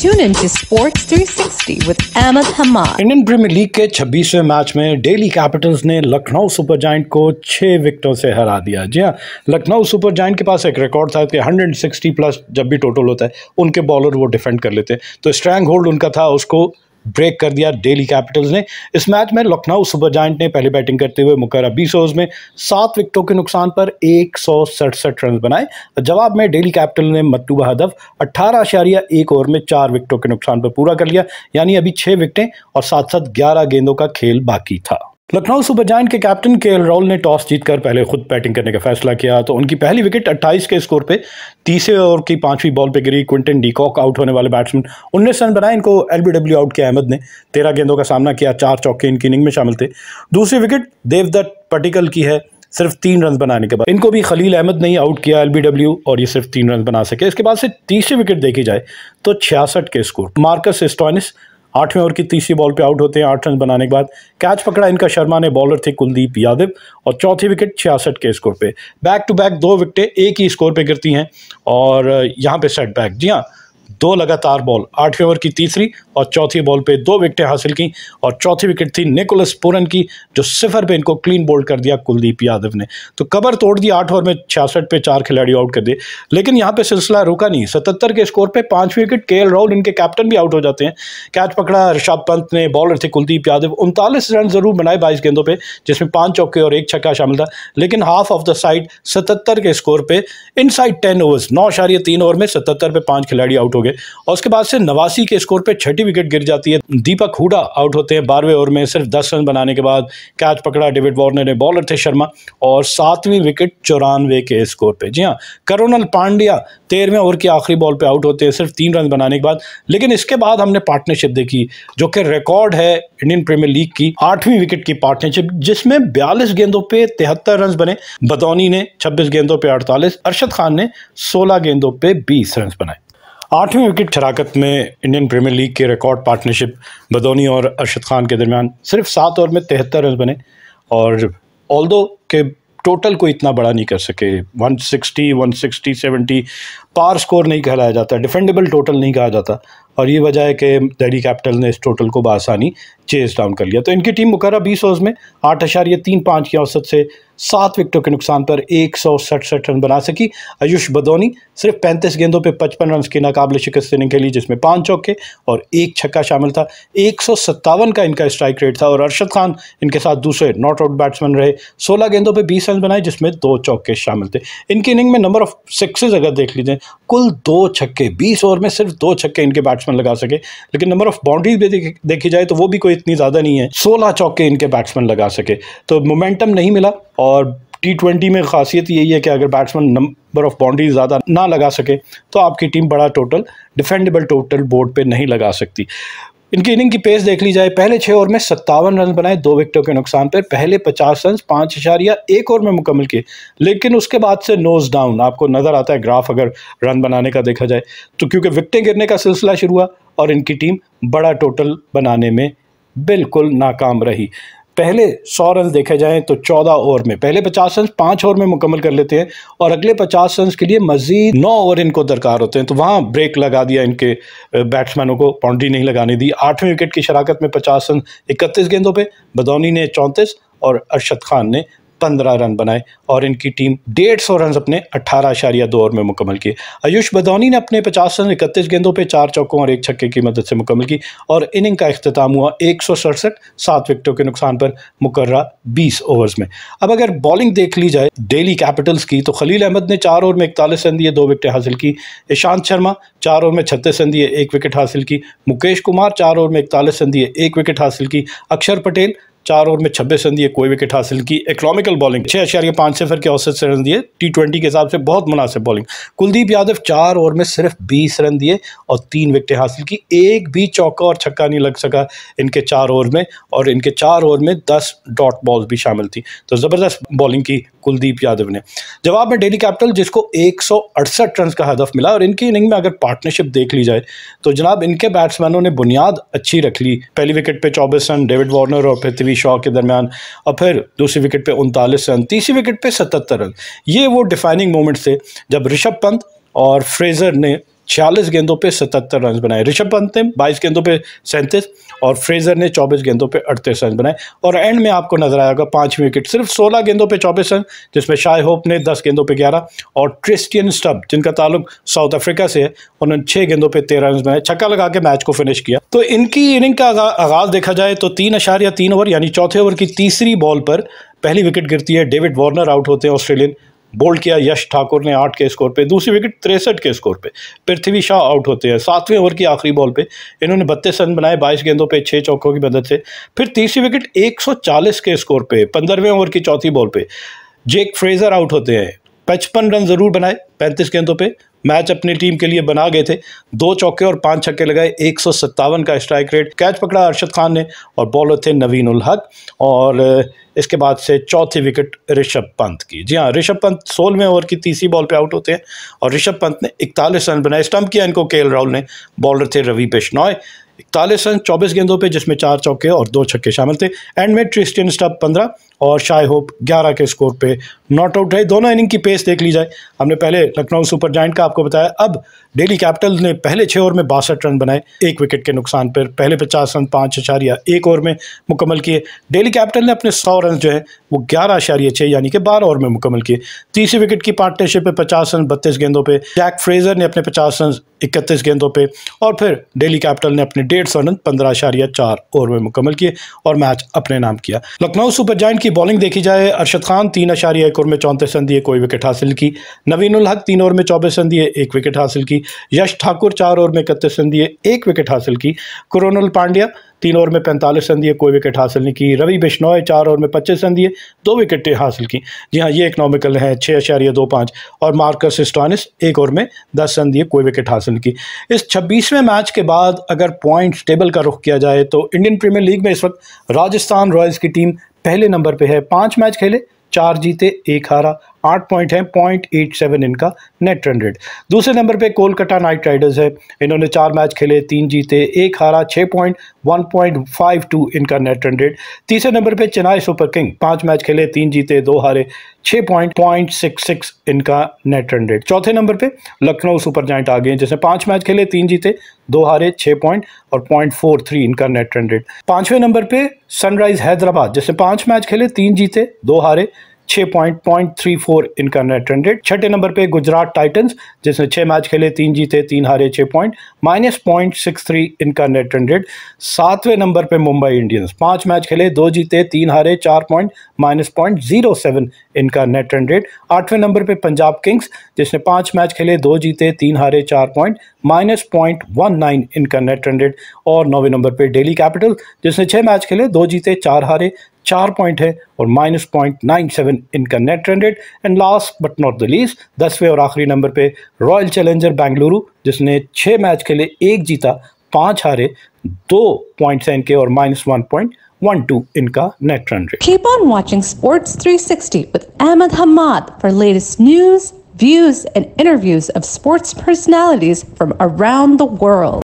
Tune in to Sports 360 with Ahmed Hamad. Indian premiere league के 26वें match में Delhi Capitals ने लखनऊ सुपर जाइंट को 6 विकेटों से हरा दिया जी हाँ लखनऊ सुपर जाइंट के पास एक रिकॉर्ड था कि 160 प्लस जब भी टोटल होता है उनके बॉलर वो डिफेंड कर लेते हैं तो स्ट्रैंग होल्ड उनका था उसको ब्रेक कर दिया डेली कैपिटल्स ने इस मैच में लखनऊ सुपर जाइंट ने पहले बैटिंग करते हुए मुकर बीस ओवर में सात विकेटों के नुकसान पर एक रन बनाए तो जवाब में डेली कैपिटल ने मतलूबा हदफ अट्ठारह अशारिया एक ओवर में चार विकेटों के नुकसान पर पूरा कर लिया यानी अभी छः विकेटें और साथ साथ ग्यारह गेंदों का खेल बाकी था लखनऊ सुपर जायंट के कैप्टन के एल राहुल ने टॉस जीतकर पहले खुद बैटिंग करने का फैसला किया तो उनकी पहली विकेट 28 के स्कोर पे तीसरे ओवर की पांचवी बॉल पे गिरी क्विंटन डीकॉक आउट होने वाले बैट्समैन उन्नीस रन बनाए इनको एलबीडब्ल्यू आउट किया अहमद ने तेरह गेंदों का सामना किया चार चौके इनकी इनिंग में शामिल थे दूसरी विकेट देवदत्त पटिकल की है सिर्फ तीन रन बनाने के बाद इनको भी खलील अहमद ने ही आउट किया एलबीडब्ल्यू और ये सिर्फ तीन रन बना सके इसके बाद से तीसरी विकेट देखी जाए तो छियासठ के स्कोर मार्कस स्टॉनिस आठवें ओवर की तीसरी बॉल पे आउट होते हैं आठ रन बनाने के बाद कैच पकड़ा इनका शर्मा ने बॉलर थे कुलदीप यादव और चौथी विकेट छियासठ के स्कोर पे बैक टू बैक दो विकेटें एक ही स्कोर पे गिरती हैं और यहाँ पे सेटबैक जी हाँ दो लगातार बॉल आठवें ओवर की तीसरी और चौथी बॉल पे दो विकेटें हासिल की और चौथी विकेट थी निकोलस पुरन की जो सिफर पे इनको क्लीन बोल्ड कर दिया कुलदीप यादव ने तो कबर तोड़ दी आठ ओवर में छियासठ पे चार खिलाड़ी आउट कर दिए लेकिन यहाँ पे सिलसिला रुका नहीं सतहत्तर के स्कोर पे पांच विकेट के राहुल इनके कैप्टन भी आउट हो जाते हैं कैच पकड़ा ऋषभ पंत ने बॉलर थे कुलदीप यादव उनतालीस रन जरूर बनाए बाईस गेंदों पर जिसमें पांच चौके और एक छक्का शामिल था लेकिन हाफ ऑफ द साइड सतहत्तर के स्कोर पर इन साइड टेन ओवर्स नौ तीन ओवर में सतहत्तर पे पांच खिलाड़ी आउट हो गए और उसके बाद से नवासी के स्कोर पर छठी पहली विकेट गिर जाती है दीपक हुडा आउट होते हैं बारहवें ओवर में सिर्फ दस रन बनाने के बाद कैच पकड़ा डेविड वार्नर ने बॉलर थे शर्मा और सातवीं विकेट चौरानवे के स्कोर पर जी हाँ करोनल पांड्या तेरहवें ओवर की आखिरी बॉल पर आउट होते हैं सिर्फ तीन रन बनाने के बाद लेकिन इसके बाद हमने पार्टनरशिप देखी जो कि रिकॉर्ड है इंडियन प्रीमियर लीग की आठवीं विकेट की पार्टनरशिप जिसमें बयालीस गेंदों पर तिहत्तर रन बने बदौनी ने छब्बीस गेंदों पर अड़तालीस अरशद खान ने सोलह गेंदों पर बीस रन बनाए आठवें विकेट शराकत में इंडियन प्रीमियर लीग के रिकॉर्ड पार्टनरशिप बदोनी और अरशद खान के दरमियान सिर्फ सात ओवर में तिहत्तर रन बने और ऑल दो के टोटल को इतना बड़ा नहीं कर सके 160, 160, 70 पार स्कोर नहीं कहलाया जाता डिफेंडेबल टोटल नहीं कहा जाता और ये वजह है कि दैडी कैपिटल ने इस टोटल को बसानी चेज डाउन कर लिया तो इनकी टीम मुकर बीस ओवर्स में आठ या तीन पाँच की औसत से सात विकेटों के नुकसान पर एक सौ सड़सठ रन बना सकी आयुष बदौनी सिर्फ पैंतीस गेंदों पर पचपन रन के नाकबले शिकस्त देने के लिए जिसमें पाँच चौके और एक छक्का शामिल था एक सौ सत्तावन का इनका स्ट्राइक रेट था और अरशद खान इनके साथ दूसरे नॉट आउट बैट्समैन रहे सोलह गेंदों पर बीस रन बनाए जिसमें दो चौके शामिल थे इनकी इनिंग में नंबर ऑफ सिक्सेज अगर देख लीजिए कुल दो छक्के बीस ओवर में सिर्फ दो छक्के इनके बैट्समैन बैट्समैन लगा सके लेकिन नंबर ऑफ बाउंड्रीज भी देखी, जाए तो वो भी कोई इतनी ज़्यादा नहीं है सोलह चौके इनके बैट्समैन लगा सके तो मोमेंटम नहीं मिला और टी ट्वेंटी में खासियत यही है कि अगर बैट्समैन नंबर ऑफ बाउंड्री ज़्यादा ना लगा सके तो आपकी टीम बड़ा टोटल डिफेंडेबल टोटल बोर्ड पे नहीं लगा सकती इनकी इनिंग की पेस देख ली जाए पहले छः ओवर में सत्तावन रन बनाए दो विकेटों के नुकसान पर पहले पचास रन पाँच इशारिया एक ओवर में मुकम्मल किए लेकिन उसके बाद से नोज डाउन आपको नज़र आता है ग्राफ अगर रन बनाने का देखा जाए तो क्योंकि विकटें गिरने का सिलसिला शुरू हुआ और इनकी टीम बड़ा टोटल बनाने में बिल्कुल नाकाम रही पहले सौ रन देखे जाएं तो चौदह ओवर में पहले पचास रन पाँच ओवर में मुकम्मल कर लेते हैं और अगले पचास रन के लिए मजीद नौ ओवर इनको दरकार होते हैं तो वहाँ ब्रेक लगा दिया इनके बैट्समैनों को बाउंड्री नहीं लगाने दी आठवें विकेट की शराकत में पचास रन इकतीस गेंदों पर बदौनी ने चौंतीस और अरशद खान ने पंद्रह रन बनाए और इनकी टीम डेढ़ सौ रन अपने अट्ठारह अशारिया दो ओवर में मुकम्मल किए आयुष बदौनी ने अपने पचास रन इकतीस गेंदों पर चार चौकों और एक छक्के की मदद से मुकम्मल की और इनिंग का अख्ताम हुआ एक सौ सड़सठ सात विकटों के नुकसान पर मुकर्रा बीस ओवर्स में अब अगर बॉलिंग देख ली जाए डेली कैपिटल्स की तो खलील अहमद ने चार ओवर में इकतालीस रन दिए दो विकटें हासिल की ईशांत शर्मा चार ओवर में छत्तीस रन दिए एक विकेट हासिल की मुकेश कुमार चार ओवर में इकतालीस रन दिए एक विकेट हासिल की अक्षर पटेल चार ओवर में छब्बीस रन दिए कोई विकेट हासिल की इकोनॉमिकल बॉलिंग छः अशारिया पाँच सिफर के औसत से रन दिए टी ट्वेंटी के हिसाब से बहुत मुनासिब बॉलिंग कुलदीप यादव चार ओवर में सिर्फ बीस रन दिए और तीन विकेटें हासिल की एक भी चौका और छक्का नहीं लग सका इनके चार ओवर में और इनके चार ओवर में दस डॉट बॉल्स भी शामिल थी तो ज़बरदस्त बॉलिंग की कुलदीप यादव ने जवाब में डेली कैपिटल जिसको एक रन का हदफ मिला और इनकी इनिंग में अगर पार्टनरशिप देख ली जाए तो जनाब इनके बैट्समैनों ने बुनियाद अच्छी रख ली पहली विकेट पर चौबीस रन डेविड वार्नर और पृथ्वी शॉ के दरमियान और फिर दूसरी विकेट पे उनतालीस रन तीसरी विकेट पे सतहत्तर रन ये वो डिफाइनिंग मोमेंट्स थे जब ऋषभ पंत और फ्रेज़र ने छियालीस गेंदों पे सतहत्तर रन बनाए ऋषभ पंत ने बाईस गेंदों पे सैंतीस और फ्रेजर ने चौबीस गेंदों पे अड़तीस रन बनाए और एंड में आपको नजर आएगा पाँच विकेट सिर्फ सोलह गेंदों पे चौबीस रन जिसमें शाह होप ने दस गेंदों पे ग्यारह और क्रिस्टियन स्टब जिनका ताल्लुक साउथ अफ्रीका से है उन्होंने छः गेंदों पर तेरह रन बनाए छक्का लगा के मैच को फिनिश किया तो इनकी इनिंग का आगाज़ देखा जाए तो तीन अशार तीन ओवर यानी चौथे ओवर की तीसरी बॉल पर पहली विकेट गिरती है डेविड वार्नर आउट होते हैं ऑस्ट्रेलियन बोल्ड किया यश ठाकुर ने आठ के स्कोर पे दूसरी विकेट तिरसठ के स्कोर पे पृथ्वी शाह आउट होते हैं सातवें ओवर की आखिरी बॉल पे इन्होंने बत्तीस रन बनाए बाईस गेंदों पे छः चौकों की मदद से फिर तीसरी विकेट चालीस के स्कोर पे पंद्रहवें ओवर की चौथी बॉल पे जेक फ्रेजर आउट होते हैं पचपन रन ज़रूर बनाए पैंतीस गेंदों पर मैच अपनी टीम के लिए बना गए थे दो चौके और पांच छक्के लगाए एक का स्ट्राइक रेट कैच पकड़ा अरशद खान ने और बॉलर थे नवीन उल हक और इसके बाद से चौथी विकेट ऋषभ पंत की जी हाँ ऋषभ पंत सोलहवें ओवर की तीसरी बॉल पे आउट होते हैं और ऋषभ पंत ने इकतालीस रन बनाए स्टंप किया इनको के राहुल ने बॉलर थे रवि बिश्नॉय इकतालीस रन चौबीस गेंदों पे जिसमें चार चौके और दो छक्के शामिल थे एंड में ट्रिस्टियन स्टम्प पंद्रह और शाय होप 11 के स्कोर पे नॉट आउट रहे दोनों इनिंग की पेस देख ली जाए हमने पहले लखनऊ सुपर जाइंट का आपको बताया अब डेली कैपिटल ने पहले छः ओवर में बासठ रन बनाए एक विकेट के नुकसान पर पहले पचास रन पाँच अशारिया एक ओवर में मुकम्मल किए डेली कैपिटल ने अपने सौ रन जो है वो ग्यारह अशारिया छः यानी कि बारह ओवर में मुकम्मल किए तीसरी विकेट की पार्टनरशिप पर पचास रन बत्तीस गेंदों पर जैक फ्रेजर ने अपने पचास रन इकतीस गेंदों पर और फिर डेली कैपिटल ने अपने डेढ़ सौ रन पंद्रह अशारिया चार ओवर में मुकम्मल किए और मैच अपने नाम किया लखनऊ सुपर जाइंट की बॉलिंग देखी जाए अरशद खान तीन अशारिया एक ओवर में चौंतीस रन दिए कोई विकेट हासिल की नवीन उल हक तीन ओवर में चौबीस रन दिए एक विकेट हासिल की यश ठाकुर चार ओवर में इकतीस रन दिए एक विकेट हासिल की कुरोनल पांड्या तीन ओवर में पैंतालीस रन दिए कोई विकेट हासिल नहीं की रवि बिश्नोय चार ओवर में पच्चीस रन दिए दो विकेट हासिल की जी हाँ ये इकनॉमिकल हैं छः अशारिया दो पाँच और मार्कस स्टॉनिस एक ओवर में दस रन दिए कोई विकेट हासिल की इस छब्बीसवें मैच के बाद अगर पॉइंट्स टेबल का रुख किया जाए तो इंडियन प्रीमियर लीग में इस वक्त राजस्थान रॉयल्स की टीम पहले नंबर पे है पांच मैच खेले चार जीते एक हारा आठ पॉइंट है पॉइंट एट सेवन इनका नेट रन रेट दूसरे नंबर पे कोलकाता नाइट राइडर्स है इन्होंने चार मैच खेले तीन जीते एक हारा छः point one point five two इनका नेट रन रेट तीसरे नंबर पे चेन्नई सुपर किंग पांच मैच खेले तीन जीते दो हारे छः पॉइंट पॉइंट सिक्स सिक्स इनका नेट रन रेट चौथे नंबर पे लखनऊ सुपर जॉइंट आ गए जैसे जिसने पांच मैच खेले तीन जीते दो हारे छः पॉइंट और पॉइंट फोर थ्री इनका नेट रन रेट पांचवें नंबर पे सनराइज हैदराबाद जैसे पांच मैच खेले तीन जीते दो हारे छह पॉइंट पॉइंट थ्री फोर इनका नेट रेंडेड छठे नंबर पे गुजरात टाइटंस जिसने छह मैच खेले तीन जीते तीन हारे छह point minus point six three इनका नेट रेंडेड सातवें नंबर पे मुंबई इंडियंस पांच मैच खेले दो जीते तीन हारे चार point minus point zero seven इनका नेट रन रेट आठवें नंबर पे पंजाब किंग्स जिसने पांच मैच खेले दो जीते तीन हारे चार point minus point one nine इनका नेट रन रेट और नौवें नंबर पे डेली कैपिटल जिसने छः मैच खेले दो जीते चार हारे चार पॉइंट है और माइनस पॉइंट नाइन सेवन इनका net run rate and last but not the least दसवें और आखिरी नंबर पे रॉयल चैलेंजर बेंगलुरु जिसने छः मैच खेले एक जीता पाँच हारे दो पॉइंट्स हैं इनके और minus one point one two inka net Keep on watching Sports 360 with Ahmed Hamad for latest news, views and interviews of sports personalities from around the world.